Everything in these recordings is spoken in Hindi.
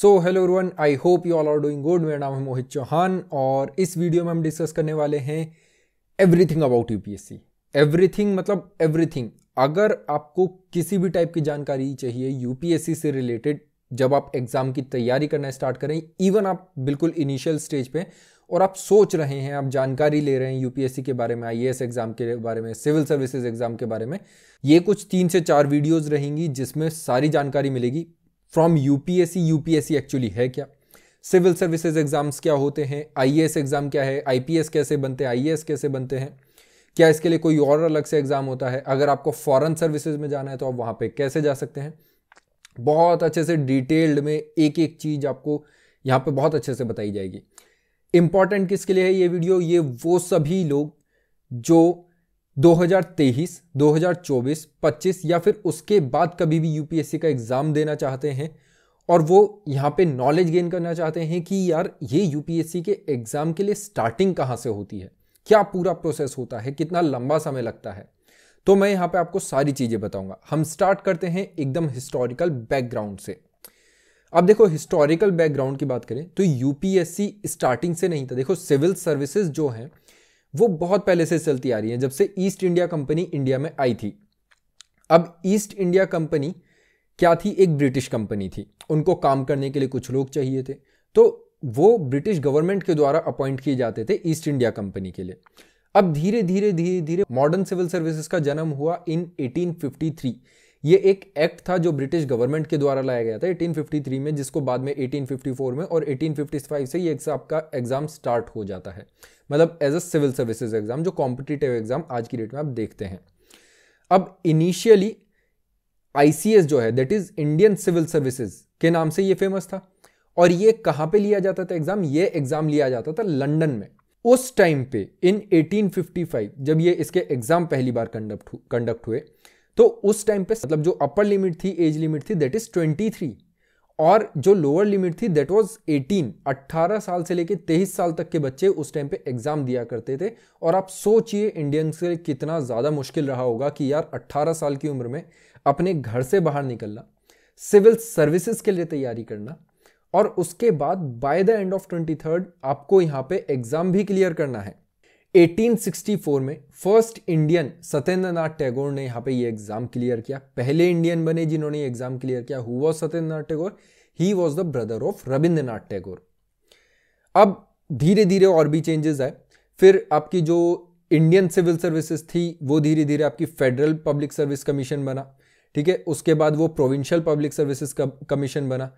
so hello everyone I hope you all are doing good मेरा नाम है मोहित चौहान और इस वीडियो में हम डिस्कस करने वाले हैं एवरीथिंग अबाउट यूपीएससी एवरीथिंग मतलब एवरीथिंग अगर आपको किसी भी टाइप की जानकारी चाहिए यूपीएससी से रिलेटेड जब आप एग्ज़ाम की तैयारी करना स्टार्ट करें इवन आप बिल्कुल इनिशियल स्टेज पे और आप सोच रहे हैं आप जानकारी ले रहे हैं यूपीएससी के बारे में आईएएस एग्ज़ाम के बारे में सिविल सर्विसेज एग्ज़ाम के बारे में ये कुछ तीन से चार वीडियोस रहेंगी जिसमें सारी जानकारी मिलेगी फ्रॉम यूपीएससी यूपीएससी एक्चुअली है क्या सिविल सर्विसेज एग्जाम्स क्या होते हैं आईएएस एग्जाम क्या है आईपीएस कैसे बनते हैं आईएएस कैसे बनते हैं क्या इसके लिए कोई और अलग से एग्जाम होता है अगर आपको फॉरेन सर्विसेज में जाना है तो आप वहाँ पे कैसे जा सकते हैं बहुत अच्छे से डिटेल्ड में एक एक चीज़ आपको यहाँ पे बहुत अच्छे से बताई जाएगी इंपॉर्टेंट किसके लिए है ये वीडियो ये वो सभी लोग जो 2023, 2024, 25 या फिर उसके बाद कभी भी यूपीएससी का एग्ज़ाम देना चाहते हैं और वो यहाँ पे नॉलेज गेन करना चाहते हैं कि यार ये यूपीएससी के एग्ज़ाम के लिए स्टार्टिंग कहाँ से होती है क्या पूरा प्रोसेस होता है कितना लंबा समय लगता है तो मैं यहाँ पे आपको सारी चीज़ें बताऊंगा हम स्टार्ट करते हैं एकदम हिस्टोरिकल बैकग्राउंड से अब देखो हिस्टोरिकल बैकग्राउंड की बात करें तो यूपीएससी स्टार्टिंग से नहीं था देखो सिविल सर्विसेज जो हैं वो बहुत पहले से चलती आ रही है जब से ईस्ट इंडिया कंपनी इंडिया में आई थी अब ईस्ट इंडिया कंपनी क्या थी एक ब्रिटिश कंपनी थी उनको काम करने के लिए कुछ लोग चाहिए थे तो वो ब्रिटिश गवर्नमेंट के द्वारा अपॉइंट किए जाते थे ईस्ट इंडिया कंपनी के लिए अब धीरे धीरे धीरे धीरे मॉडर्न सिविल सर्विसेज का जन्म हुआ इन 1853 ये एक एक्ट था जो ब्रिटिश गवर्नमेंट के द्वारा लाया गया था 1853 में जिसको बाद में 1854 में और 1855 से ये एग्जाम का एग्जाम स्टार्ट हो जाता है मतलब as a civil services exam जो कॉम्पिटिटिव एग्जाम आज की डेट में आप देखते हैं अब इनिशियली आईसीएस जो है that is Indian civil services के नाम से ये फेमस था और ये कहाँ पे लिया जाता था एग्जाम ये एग्जाम लिया जाता था लंदन में उस टाइम पे इन 1855 जब ये इसके एग्जाम पहली बार कंडक्ट कंडक्ट हुए तो उस टाइम पे मतलब जो अपर लिमिट थी एज लिमिट थी दैट इज 23 और जो लोअर लिमिट थी दैट वाज 18 18 साल से लेके 23 साल तक के बच्चे उस टाइम पे एग्जाम दिया करते थे और आप सोचिए इंडियन से कितना ज़्यादा मुश्किल रहा होगा कि यार 18 साल की उम्र में अपने घर से बाहर निकलना सिविल सर्विसेज के लिए तैयारी करना और उसके बाद by the end of twenty आपको यहाँ पे एग्जाम भी क्लियर करना है 1864 में फर्स्ट इंडियन सत्येंद्र नाथ टैगोर ने यहाँ पे ये एग्जाम क्लियर किया पहले इंडियन बने जिन्होंने एग्जाम क्लियर किया who was Satyendra Nath Tagore he was the brother of Rabindranath Tagore अब धीरे धीरे और भी चेंजेस आए फिर आपकी जो इंडियन सिविल सर्विसेज थी वो धीरे धीरे आपकी फेडरल पब्लिक सर्विस कमीशन बना ठीक है उसके बाद वो प्रोविंशियल पब्लिक सर्विसेज कमीशन बना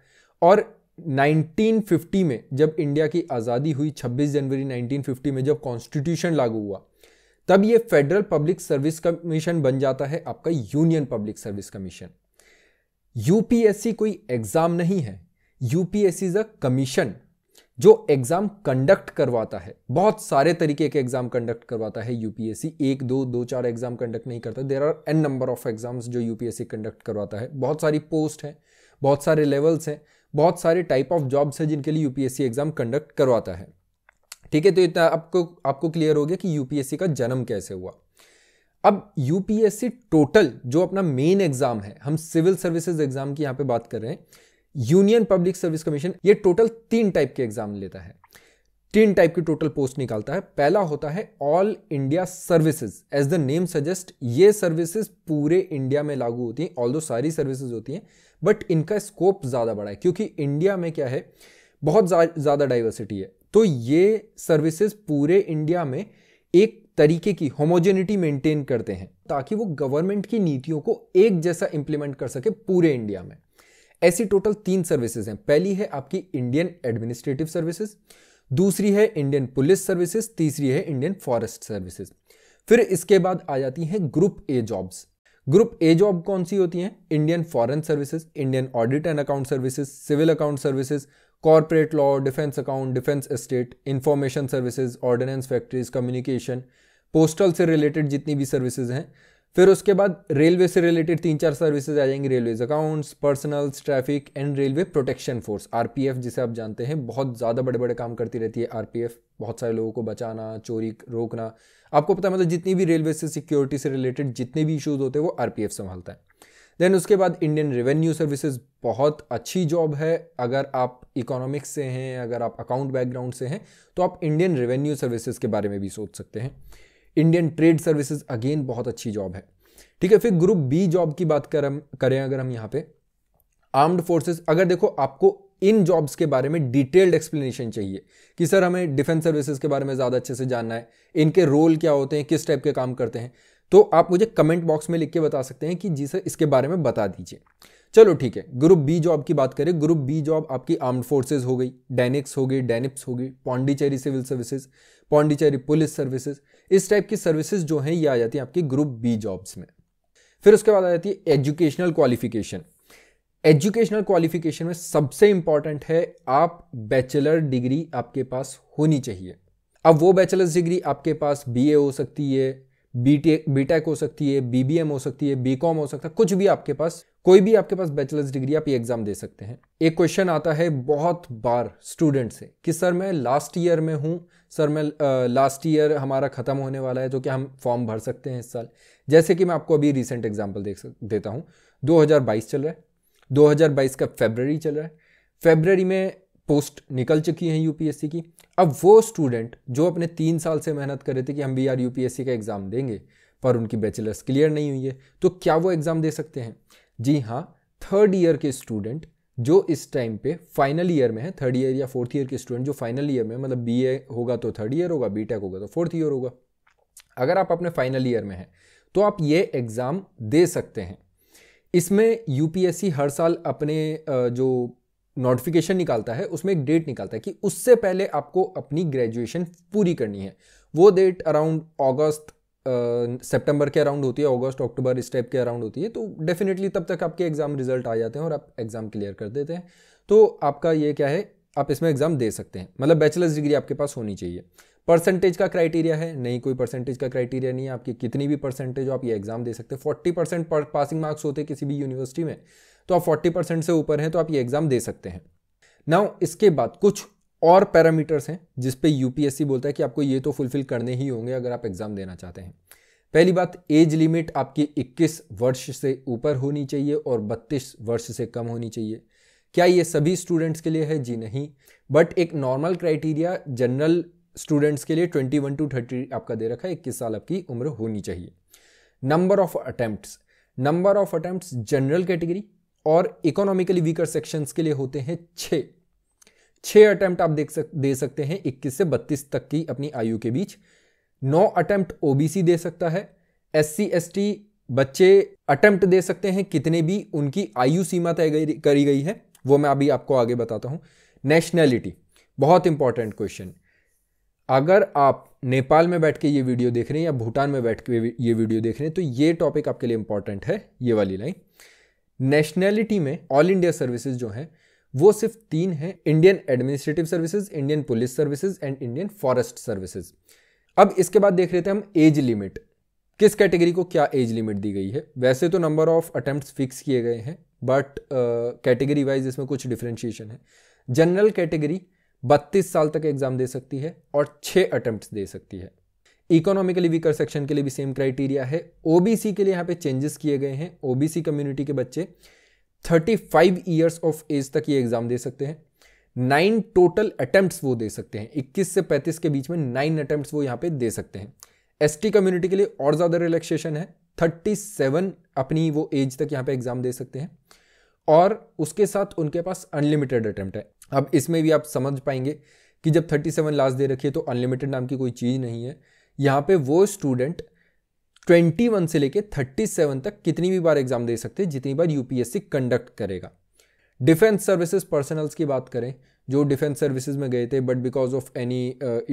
और 1950 में जब इंडिया की आज़ादी हुई 26 जनवरी 1950 में जब कॉन्स्टिट्यूशन लागू हुआ तब ये फेडरल पब्लिक सर्विस कमीशन बन जाता है आपका union public service commission UPSC कोई एग्ज़ाम नहीं है यूपीएससी इज़ अ कमीशन जो एग्ज़ाम कंडक्ट करवाता है बहुत सारे तरीके के एग्ज़ाम कंडक्ट करवाता है यूपीएससी एक दो दो चार एग्ज़ाम कंडक्ट नहीं करता there are n number of exams जो यूपीएससी कंडक्ट करवाता है बहुत सारी पोस्ट हैं बहुत सारे लेवल्स हैं बहुत सारे टाइप ऑफ जॉब्स हैं जिनके लिए यूपीएससी एग्जाम कंडक्ट करवाता है ठीक है तो इतना आपको आपको क्लियर हो गया कि यूपीएससी का जन्म कैसे हुआ अब यूपीएससी टोटल जो अपना मेन एग्जाम है हम सिविल सर्विसेज एग्जाम की यहाँ पे बात कर रहे हैं यूनियन पब्लिक सर्विस कमीशन ये टोटल तीन टाइप के एग्जाम लेता है तीन टाइप की टोटल पोस्ट निकालता है पहला होता है all India services as the name सजेस्ट ये सर्विसेज पूरे इंडिया में लागू होती हैं ऑल सारी सर्विसेज होती हैं बट इनका स्कोप ज़्यादा बड़ा है क्योंकि इंडिया में क्या है बहुत ज़्यादा डाइवर्सिटी है तो ये सर्विसेज पूरे इंडिया में एक तरीके की होमोजेनिटी मेंटेन करते हैं ताकि वो गवर्नमेंट की नीतियों को एक जैसा इंप्लीमेंट कर सके पूरे इंडिया में ऐसी टोटल तीन सर्विसेज हैं पहली है आपकी इंडियन एडमिनिस्ट्रेटिव सर्विसेज दूसरी है इंडियन पुलिस सर्विसेज तीसरी है इंडियन फॉरेस्ट सर्विसेज फिर इसके बाद आ जाती हैं group A jobs group A job कौन सी होती हैं Indian foreign services Indian audit and account services civil account services corporate law defence account defence estate information services ordnance factories communication postal से रिलेटेड जितनी भी सर्विसेज हैं फिर उसके बाद रेलवे से रिलेटेड तीन चार सर्विसेज आ जाएंगी railways accounts personnels traffic and railway protection force RPF जिसे आप जानते हैं बहुत ज़्यादा बड़े बड़े काम करती रहती है आरपीएफ बहुत सारे लोगों को बचाना चोरी रोकना आपको पता मतलब जितनी भी रेलवे से सिक्योरिटी से रिलेटेड जितने भी इशूज़ होते हैं वो आर संभालता है देन उसके बाद इंडियन रेवेन्यू सर्विसेज बहुत अच्छी जॉब है अगर आप इकोनॉमिक्स से हैं अगर आप अकाउंट बैकग्राउंड से हैं तो आप इंडियन रेवेन्यू सर्विसेज के बारे में भी सोच सकते हैं इंडियन ट्रेड सर्विसेज अगेन बहुत अच्छी जॉब है ठीक है फिर ग्रुप बी जॉब की बात कर करें अगर हम यहाँ पे आर्म्ड फोर्सेस अगर देखो आपको इन जॉब्स के बारे में डिटेल्ड एक्सप्लेनेशन चाहिए कि सर हमें डिफेंस सर्विसेज के बारे में ज़्यादा अच्छे से जानना है इनके रोल क्या होते हैं किस टाइप के काम करते हैं तो आप मुझे कमेंट बॉक्स में लिख के बता सकते हैं कि जी सर इसके बारे में बता दीजिए चलो ठीक है ग्रुप बी जॉब की बात करें ग्रुप बी जॉब आपकी आर्म्ड फोर्सेज हो गई डेनिक्स हो गई डेनिप्स होगी गई civil services Pondicherry police services इस टाइप की सर्विसेज जो हैं ये आ जाती हैं आपकी ग्रुप बी जॉब्स में फिर उसके बाद आ जाती है एजुकेशनल क्वालिफिकेशन एजुकेशनल क्वालिफिकेशन में सबसे इंपॉर्टेंट है आप बैचलर डिग्री आपके पास होनी चाहिए अब वो बैचलर्स डिग्री आपके पास बीए हो सकती है बीटेक बीटेक हो सकती है बीबीएम हो सकती है बीकॉम हो सकता है कुछ भी आपके पास कोई भी आपके पास बैचलर्स डिग्री आप ये एग्जाम दे सकते हैं एक क्वेश्चन आता है बहुत बार स्टूडेंट से कि सर मैं लास्ट ईयर में हूँ सर मैं लास्ट ईयर हमारा ख़त्म होने वाला है तो क्या हम फॉर्म भर सकते हैं इस साल जैसे कि मैं आपको अभी रिसेंट एग्जाम्पल देख सक देता हूँ 2022 चल रहा है 2022 का फेबररी चल रहा है फेबररी में पोस्ट निकल चुकी हैं यूपीएससी की अब वो स्टूडेंट जो अपने तीन साल से मेहनत कर रहे थे कि हम भी यार यूपीएससी का एग्ज़ाम देंगे पर उनकी बैचलर्स क्लियर नहीं हुई है तो क्या वो एग्ज़ाम दे सकते हैं जी हाँ थर्ड ईयर के स्टूडेंट जो इस टाइम पे फाइनल ईयर में है थर्ड ईयर या फोर्थ ईयर के स्टूडेंट जो फाइनल ईयर में मतलब बीए होगा तो थर्ड ईयर होगा बीटेक होगा तो फोर्थ ईयर होगा अगर आप अपने फाइनल ईयर में हैं तो आप ये एग्ज़ाम दे सकते हैं इसमें यूपीएससी हर साल अपने जो नोटिफिकेशन निकालता है उसमें एक डेट निकालता है कि उससे पहले आपको अपनी ग्रेजुएशन पूरी करनी है वो डेट अराउंड अगस्त सेप्टेम्बर के अराउंड होती है अगस्त अक्टूबर इस टाइप के अराउंड होती है तो डेफिनेटली तब तक आपके एग्ज़ाम रिजल्ट आ जाते हैं और आप एग्ज़ाम क्लियर कर देते हैं तो आपका ये क्या है आप इसमें एग्ज़ाम दे सकते हैं मतलब बैचलर्स डिग्री आपके पास होनी चाहिए परसेंटेज का क्राइटेरिया है नहीं कोई परसेंटेज का क्राइटेरिया नहीं है आपकी कितनी भी परसेंटेज आप ये एग्ज़ाम दे सकते हैं फोर्टी परसेंट पासिंग मार्क्स होते हैं किसी भी यूनिवर्सिटी में तो आप फोर्टी परसेंट से ऊपर हैं तो आप ये एग्ज़ाम दे सकते हैं नाउ इसके बाद कुछ और पैरामीटर्स हैं जिस पे यूपीएससी बोलता है कि आपको ये तो फुलफिल करने ही होंगे अगर आप एग्ज़ाम देना चाहते हैं पहली बात एज लिमिट आपकी 21 वर्ष से ऊपर होनी चाहिए और 32 वर्ष से कम होनी चाहिए क्या ये सभी स्टूडेंट्स के लिए है जी नहीं बट एक नॉर्मल क्राइटेरिया जनरल स्टूडेंट्स के लिए 21 टू 30 आपका दे रखा है इक्कीस साल आपकी उम्र होनी चाहिए number of attempt number of attempt general category और इकोनॉमिकली वीकर सेक्शंस के लिए होते हैं छः छह अटैम्प्ट आप देख सक दे सकते हैं 21 से 32 तक की अपनी आयु के बीच नौ अटैम्प्ट ओबीसी दे सकता है एस सी बच्चे अटैम्प्ट दे सकते हैं कितने भी उनकी आयु सीमा तय करी गई है वो मैं अभी आपको आगे बताता हूं नेशनैलिटी बहुत इंपॉर्टेंट क्वेश्चन अगर आप नेपाल में बैठ के ये वीडियो देख रहे हैं या भूटान में बैठ के ये वीडियो देख रहे हैं तो ये टॉपिक आपके लिए इंपॉर्टेंट है ये वाली लाइन नेशनैलिटी में ऑल इंडिया सर्विसेज जो हैं वो सिर्फ तीन हैं Indian administrative services Indian police services and Indian forest services अब इसके बाद देख रहे थे हम एज लिमिट किस कैटेगरी को क्या एज लिमिट दी गई है वैसे तो नंबर ऑफ अटेम्प्ट फिक्स किए गए हैं बट कैटेगरी वाइज इसमें कुछ डिफ्रेंशिएशन है जनरल कैटेगरी 32 साल तक एग्जाम दे सकती है और 6 अटेम्प्ट दे सकती है इकोनॉमिकली वीकर सेक्शन के लिए भी सेम क्राइटेरिया है ओबीसी के लिए यहाँ पे चेंजेस किए गए हैं ओबीसी कम्युनिटी के बच्चे thirty five years of age तक ये एग्जाम दे सकते हैं नाइन टोटल अटैम्प्ट वो दे सकते हैं इक्कीस से पैंतीस के बीच में नाइन अटैम्प्ट वो यहाँ पे दे सकते हैं एस कम्युनिटी के लिए और ज़्यादा रिलैक्सेशन है थर्टी सेवन अपनी वो एज तक यहाँ पे एग्जाम दे सकते हैं और उसके साथ उनके पास अनलिमिटेड अटैम्प्ट है अब इसमें भी आप समझ पाएंगे कि जब थर्टी सेवन लास्ट दे रखी है तो अनलिमिटेड नाम की कोई चीज़ नहीं है यहाँ पे वो स्टूडेंट 21 से लेकर 37 तक कितनी भी बार एग्जाम दे सकते हैं जितनी बार यूपीएससी कंडक्ट करेगा डिफेंस सर्विसेज पर्सनल्स की बात करें जो डिफेंस सर्विसेज में गए थे but because of any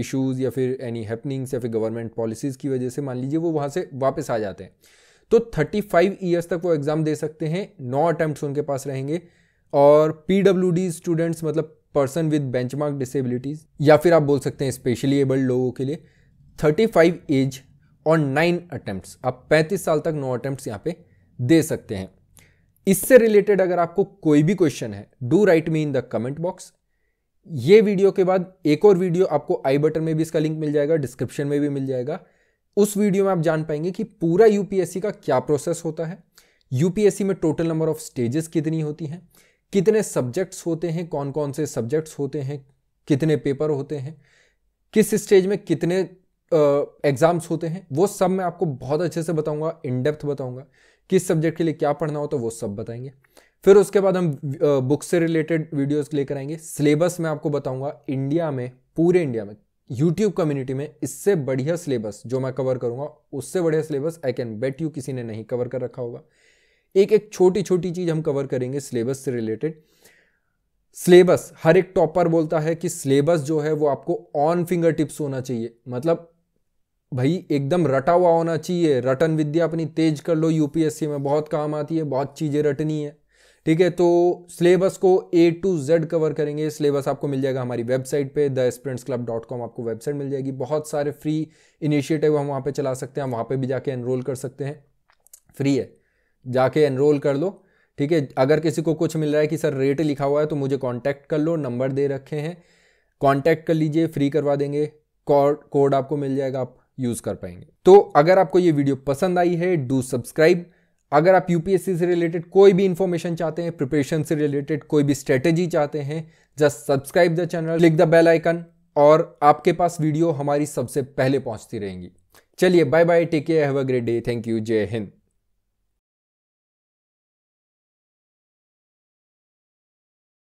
issues या फिर एनी हैपनिंग्स या फिर गवर्नमेंट पॉलिसीज़ की वजह से मान लीजिए वो वहाँ से वापस आ जाते हैं तो 35 फाइव ईयर्स तक वो एग्ज़ाम दे सकते हैं नौ अटैम्प्ट उनके पास रहेंगे और पी स्टूडेंट्स मतलब पर्सन विद बेंचमार्क डिसेबिलिटीज़ या फिर आप बोल सकते हैं स्पेशली एबल्ड लोगों के लिए 35 एज और नाइन अटैम्प्ट आप पैंतीस साल तक नौ अटैम्प्ट यहाँ पे दे सकते हैं इससे रिलेटेड अगर आपको कोई भी क्वेश्चन है do write me in the comment box ये वीडियो के बाद एक और वीडियो आपको आई बटन में भी इसका लिंक मिल जाएगा डिस्क्रिप्शन में भी मिल जाएगा उस वीडियो में आप जान पाएंगे कि पूरा यूपीएससी का क्या प्रोसेस होता है यूपीएससी में टोटल नंबर ऑफ स्टेजेस कितनी होती हैं कितने सब्जेक्ट्स होते हैं कौन कौन से सब्जेक्ट्स होते हैं कितने पेपर होते हैं किस स्टेज में कितने एग्ज़ाम्स होते हैं वो सब मैं आपको बहुत अच्छे से बताऊंगा इन डेप्थ बताऊंगा किस सब्जेक्ट के लिए क्या पढ़ना हो तो वो सब बताएंगे फिर उसके बाद हम बुक से रिलेटेड वीडियोस लेकर आएंगे सिलेबस मैं आपको बताऊंगा इंडिया में पूरे इंडिया में यूट्यूब कम्युनिटी में इससे बढ़िया सिलेबस जो मैं कवर करूंगा उससे बढ़िया syllabus I can bet you किसी ने नहीं कवर कर रखा होगा एक एक छोटी छोटी चीज़ हम कवर करेंगे सिलेबस से रिलेटेड सिलेबस हर एक टॉपर बोलता है कि सिलेबस जो है वो आपको ऑन फिंगर टिप्स होना चाहिए मतलब भाई एकदम रटा हुआ होना चाहिए रटन विद्या अपनी तेज कर लो यूपीएससी में बहुत काम आती है बहुत चीज़ें रटनी है ठीक है तो सिलेबस को ए टू जेड कवर करेंगे सिलेबस आपको मिल जाएगा हमारी वेबसाइट पे the sprints club dot com आपको वेबसाइट मिल जाएगी बहुत सारे फ्री इनिशिएटिव हम वहाँ पे चला सकते हैं हम वहाँ पे भी जाके एनरोल कर सकते हैं फ्री है जाके एनरोल कर लो ठीक है अगर किसी को कुछ मिल रहा है कि सर रेट लिखा हुआ है तो मुझे कॉन्टैक्ट कर लो नंबर दे रखे हैं कॉन्टैक्ट कर लीजिए फ्री करवा देंगे कोड आपको मिल जाएगा आप यूज़ कर पाएंगे तो अगर आपको ये वीडियो पसंद आई है डू सब्सक्राइब अगर आप यूपीएससी से रिलेटेड कोई भी इंफॉर्मेशन चाहते हैं प्रिपरेशन से रिलेटेड कोई भी स्ट्रेटेजी चाहते हैं just subscribe the channel click the bell icon और आपके पास वीडियो हमारी सबसे पहले पहुंचती रहेंगी चलिए bye bye take care have a great day thank you जय हिंद